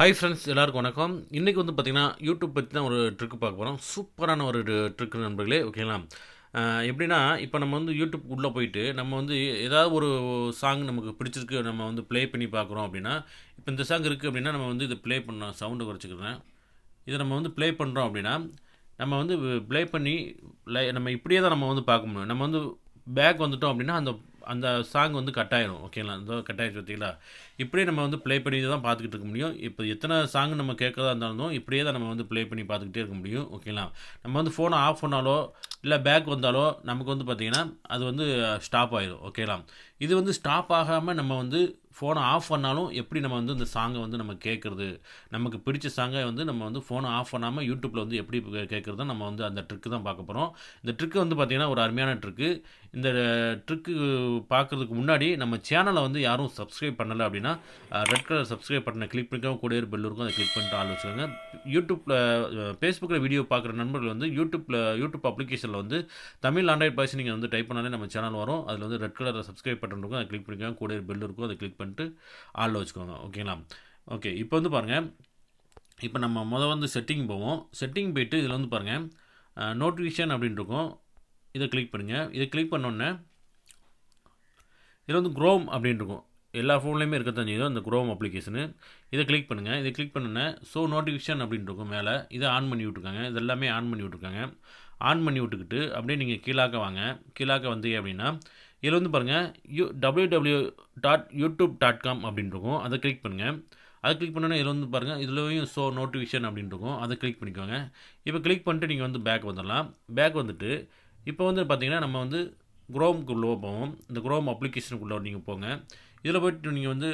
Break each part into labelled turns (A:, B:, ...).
A: hi friends எல்லாருக்கும் வணக்கம் இன்றைக்கி வந்து பார்த்திங்கன்னா யூடியூப் பற்றி தான் ஒரு ட்ரிக்கு பார்க்க போகிறோம் சூப்பரான ஒரு ட்ரிக்கு நண்பர்களே ஓகேங்களா எப்படின்னா இப்போ நம்ம வந்து யூடியூப் உள்ளே போயிட்டு நம்ம வந்து ஏதாவது ஒரு சாங் நமக்கு பிடிச்சிருக்கு நம்ம வந்து ப்ளே பண்ணி பார்க்குறோம் அப்படின்னா இப்போ இந்த சாங் இருக்குது அப்படின்னா நம்ம வந்து இதை ப்ளே பண்ணோம் சவுண்டு குறைச்சிக்கிறேன் இதை நம்ம வந்து ப்ளே பண்ணுறோம் அப்படின்னா நம்ம வந்து ப்ளே பண்ணி லை நம்ம இப்படியே தான் நம்ம வந்து பார்க்க முடியும் நம்ம வந்து பேக் வந்துட்டோம் அப்படின்னா அந்த அந்த சாங் வந்து கட் ஆயிரும் ஓகேங்களா இந்த கட் ஆயிடுச்சு பார்த்தீங்களா இப்படியே நம்ம வந்து ப்ளே பண்ணி தான் பார்த்துக்கிட்டு இருக்க முடியும் இப்போ எத்தனை சாங் நம்ம கேட்குறதா இருந்தாலும் இப்படியே தான் நம்ம வந்து ப்ளே பண்ணி பார்த்துக்கிட்டே இருக்க முடியும் ஓகேங்களா நம்ம வந்து ஃபோனை ஆஃப் பண்ணாலோ இல்லை பேக் வந்தாலோ நமக்கு வந்து பார்த்திங்கன்னா அது வந்து ஸ்டாப் ஆகிடும் ஓகேங்களா இது வந்து ஸ்டாப் ஆகாமல் நம்ம வந்து ஃபோனை ஆஃப் பண்ணாலும் எப்படி நம்ம வந்து இந்த சாங்கை வந்து நம்ம கேட்குறது நமக்கு பிடிச்ச சாங்கை வந்து நம்ம வந்து ஃபோனை ஆஃப் பண்ணாமல் யூடியூப்பில் வந்து எப்படி கேட்குறதோ நம்ம வந்து அந்த ட்ரிக்கு தான் பார்க்க போகிறோம் இந்த ட்ரிக்கு வந்து பார்த்திங்கன்னா ஒரு அருமையான ட்ரிக்கு இந்த ட்ரிக்கு பார்க்குறதுக்கு முன்னாடி நம்ம சேனலை வந்து யாரும் சப்ஸ்கிரைப் பண்ணலை அப்படின்னா ரெட் கலர் சப்ஸ்கிரைப் பட்டனை கிளிக் பண்ணிக்கோ கூட ஒரு பெல் இருக்கும் அதை கிளிக் பண்ணிட்டு ஆள் வச்சுக்கோங்க யூடியூப்பில் ஃபேஸ்புக்கில் வீடியோ பார்க்குற நண்பர்கள் வந்து யூடியூப்பில் யூடியூப் அப்ளிகேஷனில் வந்து தமிழ் ஆண்ட்ராய்ட் பாய்ஸ் நீங்கள் வந்து டைப் பண்ணாலே நம்ம சேனல் வரும் அதில் வந்து ரெட் கலர் சப்ஸ்கிரைப் பட்டன் இருக்கும் அதை கிளிக் பண்ணிக்கோங்க கூட ஒரு பெல் இருக்கும் அதை கிளிக் பண்ணிட்டு ஆளில் வச்சுக்கோங்க ஓகேங்களா ஓகே இப்போ வந்து பாருங்கள் இப்போ நம்ம முதல் வந்து செட்டிங் போவோம் செட்டிங் போயிட்டு இதில் வந்து பாருங்கள் நோட்டிஃபிகேஷன் அப்படின்னு இருக்கும் இதை கிளிக் பண்ணுங்கள் இதை கிளிக் பண்ணோன்னே இதில் வந்து குரோம் அப்படின்னு இருக்கும் எல்லா ஃபோன்லேயுமே இருக்க செய்யும் அந்த குரோம் அப்ளிகேஷனு இதை கிளிக் பண்ணுங்கள் இதை கிளிக் பண்ணோன்னே ஸோ நோட்டிஃபிகேஷன் அப்படின்ட்டு இருக்கும் மேலே இதை ஆன் பண்ணி விட்ருக்காங்க இது எல்லாமே ஆன் பண்ணி விட்ருக்காங்க ஆன் பண்ணி விட்டுக்கிட்டு அப்படியே நீங்கள் கீழாக்க வாங்க கீழாக்க வந்தீங்க அப்படின்னா இதில் வந்து பாருங்கள் U W W dot YouTube dot com அப்படின்ட்டு இருக்கும் அதை கிளிக் பண்ணுங்கள் அதை கிளிக் பண்ணோன்னா இதில் வந்து பாருங்கள் இதுலேயும் ஸோ நோட்டிஃபிகேஷன் அப்படின்ட்டு இருக்கும் அதை கிளிக் பண்ணிக்கோங்க இப்போ கிளிக் பண்ணிட்டு நீங்கள் வந்து பேக் வந்துடலாம் பேக் வந்துட்டு இப்போ வந்து பார்த்திங்கன்னா நம்ம வந்து குரோம்குள்ளே போவோம் இந்த குரோம் அப்ளிகேஷனுக்குள்ளே நீங்கள் போங்க இதில் போய்ட்டு நீங்கள் வந்து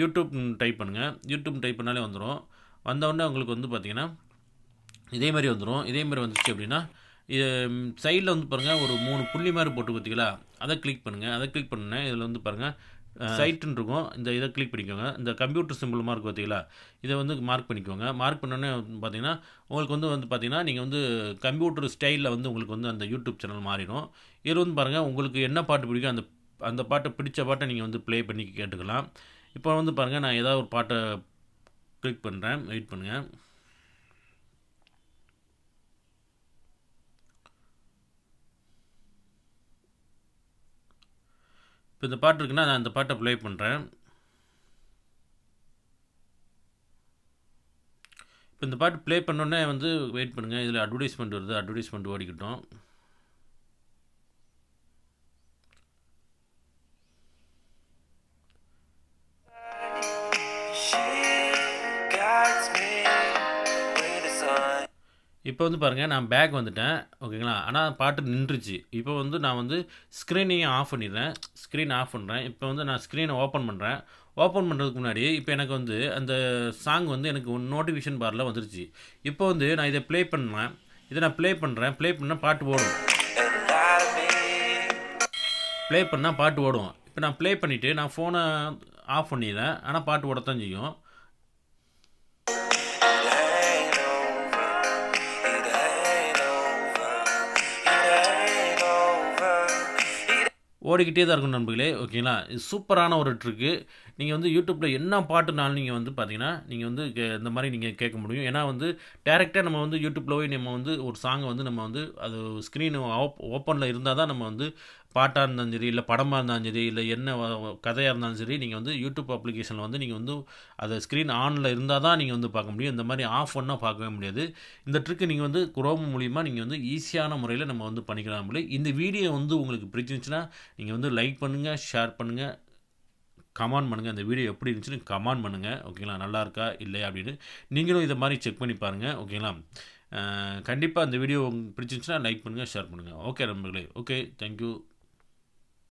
A: யூடியூப் டைப் பண்ணுங்கள் யூடியூப் டைப் பண்ணாலே வந்துடும் வந்தவுடனே உங்களுக்கு வந்து பார்த்திங்கன்னா இதே மாதிரி வந்துடும் இதே மாதிரி வந்துச்சு அப்படின்னா இது சைடில் வந்து பாருங்கள் ஒரு மூணு புள்ளி மாதிரி போட்டு பார்த்தீங்களா அதை கிளிக் பண்ணுங்கள் அதை கிளிக் பண்ணுங்கள் இதில் வந்து பாருங்கள் சைட்டுன்னு இருக்கும் இந்த இதை கிளிக் பண்ணிக்கோங்க இந்த கம்ப்யூட்டர் சிம்பிள் மார்க் பார்த்தீங்களா இதை வந்து மார்க் பண்ணிக்கோங்க மார்க் பண்ணோன்னே பார்த்தீங்கன்னா உங்களுக்கு வந்து வந்து பார்த்தீங்கன்னா நீங்கள் வந்து கம்ப்யூட்டர் ஸ்டைலில் வந்து உங்களுக்கு வந்து அந்த யூடியூப் சேனல் மாறிடும் இது வந்து பாருங்கள் உங்களுக்கு என்ன பாட்டு பிடிக்கும் அந்த அந்த பாட்டை பிடிச்ச பாட்டை நீங்கள் வந்து ப்ளே பண்ணி கேட்டுக்கலாம் இப்போ வந்து பாருங்கள் நான் ஏதாவது ஒரு பாட்டை கிளிக் பண்ணுறேன் வெயிட் பண்ணுங்கள் இப்போ இந்த பாட்டு இருக்குன்னா நான் இந்த பாட்டை ப்ளே பண்ணுறேன் இப்போ இந்த பாட்டு ப்ளே பண்ணோன்னே வந்து வெயிட் பண்ணுங்கள் இதில் அட்வர்டைஸ்மெண்ட் வருது அட்வர்டைஸ்மெண்ட் ஓடிக்கிட்டோம் இப்போ வந்து பாருங்கள் நான் பேக் வந்துட்டேன் ஓகேங்களா ஆனால் பாட்டு நின்றுச்சு இப்போ வந்து நான் வந்து ஸ்க்ரீனையும் ஆஃப் பண்ணிடுறேன் ஸ்க்ரீன் ஆஃப் பண்ணுறேன் இப்போ வந்து நான் ஸ்க்ரீனை ஓப்பன் பண்ணுறேன் ஓப்பன் பண்ணுறதுக்கு முன்னாடி இப்போ எனக்கு வந்து அந்த சாங் வந்து எனக்கு நோட்டிஃபிகேஷன் பாரில் வந்துருச்சு இப்போ வந்து நான் இதை ப்ளே பண்ணுவேன் இதை நான் ப்ளே பண்ணுறேன் ப்ளே பண்ணால் பாட்டு ஓடும் ப்ளே பண்ணால் பாட்டு ஓடும் இப்போ நான் ப்ளே பண்ணிவிட்டு நான் ஃபோனை ஆஃப் பண்ணிடுறேன் ஆனால் பாட்டு ஓடத்தான் செய்யும் ஓடிக்கிட்டே தான் இருக்கும் நண்பர்களே ஓகேங்களா இது சூப்பரான ஒரு ட்ரிக்கு நீங்கள் வந்து யூடியூப்பில் என்ன பாட்டுனாலும் நீங்கள் வந்து பார்த்தீங்கன்னா நீங்கள் வந்து இந்த மாதிரி நீங்கள் கேட்க முடியும் ஏன்னா வந்து டேரெக்டாக நம்ம வந்து யூடியூப்பில் போய் நம்ம வந்து ஒரு சாங்கை வந்து நம்ம வந்து அது ஸ்க்ரீன் ஓப்பனில் இருந்தால் தான் நம்ம வந்து பாட்டாக இருந்தாலும் சரி இல்லை படமாக இருந்தாலும் சரி இல்லை என்ன கதையாக இருந்தாலும் சரி நீங்கள் வந்து யூடியூப் அப்ளிகேஷனில் வந்து நீங்கள் வந்து அதை ஸ்க்ரீன் ஆனில் இருந்தால் தான் நீங்கள் வந்து பார்க்க முடியும் இந்த மாதிரி ஆஃப் பண்ணால் பார்க்கவே முடியாது இந்த ட்ரிக்கு நீங்கள் வந்து குரோம் மூலிமா நீங்கள் வந்து ஈஸியான முறையில் நம்ம வந்து பண்ணிக்கலாம் இந்த வீடியோ வந்து உங்களுக்கு பிடிச்சிருந்துச்சுன்னா நீங்கள் வந்து லைக் பண்ணுங்கள் ஷேர் பண்ணுங்கள் கமான் பண்ணுங்கள் அந்த வீடியோ எப்படி இருந்துச்சுன்னு கமான் பண்ணுங்கள் ஓகேங்களா நல்லா இருக்கா இல்லையா அப்படின்னு நீங்களும் இதை மாதிரி செக் பண்ணி பாருங்கள் ஓகேங்களா கண்டிப்பாக அந்த வீடியோ பிடிச்சிருந்துச்சுன்னா லைக் பண்ணுங்கள் ஷேர் பண்ணுங்கள் ஓகே நம்பர்களே ஓகே தேங்க்யூ